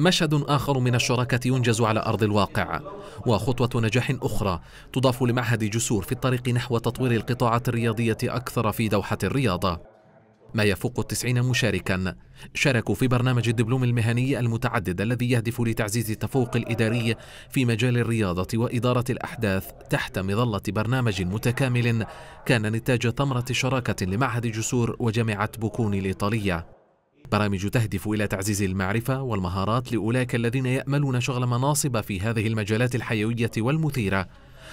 مشهد آخر من الشراكة ينجز على أرض الواقع وخطوة نجاح أخرى تضاف لمعهد جسور في الطريق نحو تطوير القطاعات الرياضية أكثر في دوحة الرياضة ما يفوق التسعين مشاركا شاركوا في برنامج الدبلوم المهني المتعدد الذي يهدف لتعزيز التفوق الإداري في مجال الرياضة وإدارة الأحداث تحت مظلة برنامج متكامل كان نتاج ثمرة شراكة لمعهد جسور وجامعة بوكوني الإيطالية برامج تهدف إلى تعزيز المعرفة والمهارات لأولئك الذين يأملون شغل مناصب في هذه المجالات الحيوية والمثيرة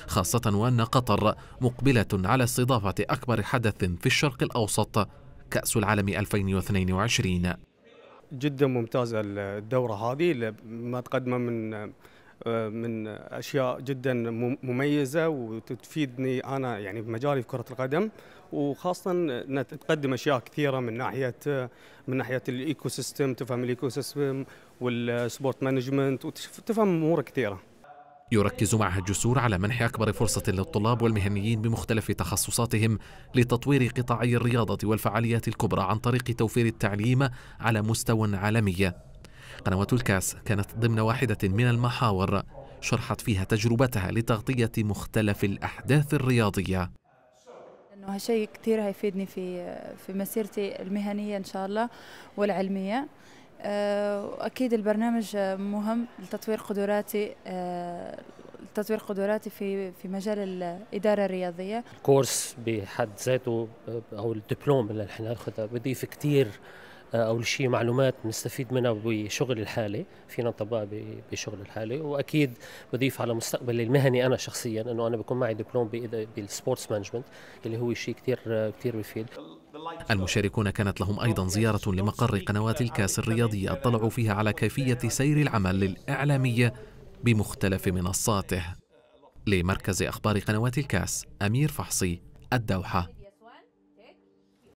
خاصة وأن قطر مقبلة على استضافة أكبر حدث في الشرق الأوسط كأس العالم 2022 جدا ممتازة الدورة هذه ما تقدمه من من اشياء جدا مميزه وتفيدني انا يعني بمجالي في كره القدم وخاصه انها تقدم اشياء كثيره من ناحيه من ناحيه الايكو سيستم تفهم الايكو سيستم والسبورت مانجمنت وتفهم امور كثيره. يركز معهد جسور على منح أكبر فرصة للطلاب والمهنيين بمختلف تخصصاتهم لتطوير قطاعي الرياضة والفعاليات الكبرى عن طريق توفير التعليم على مستوى عالمي قنوات الكاس كانت ضمن واحدة من المحاور شرحت فيها تجربتها لتغطية مختلف الأحداث الرياضية انه هالشيء كثير هيفيدني في في مسيرتي المهنيه ان شاء الله والعلميه آه، واكيد البرنامج مهم لتطوير قدراتي آه، لتطوير قدراتي في في مجال الاداره الرياضيه الكورس بحد ذاته آه، او الدبلوم اللي احنا ناخذه بضيف كثير آه، اول شيء معلومات بنستفيد منها بشغل الحالي فينا نطبقها بشغل الحالي واكيد بضيف على مستقبلي المهني انا شخصيا انه انا بكون معي دبلوم بالسبورتس مانجمنت اللي هو شيء كثير كثير بيفيد المشاركون كانت لهم أيضا زيارة لمقر قنوات الكاس الرياضية اطلعوا فيها على كيفية سير العمل الإعلامية بمختلف منصاته لمركز أخبار قنوات الكاس أمير فحصي الدوحة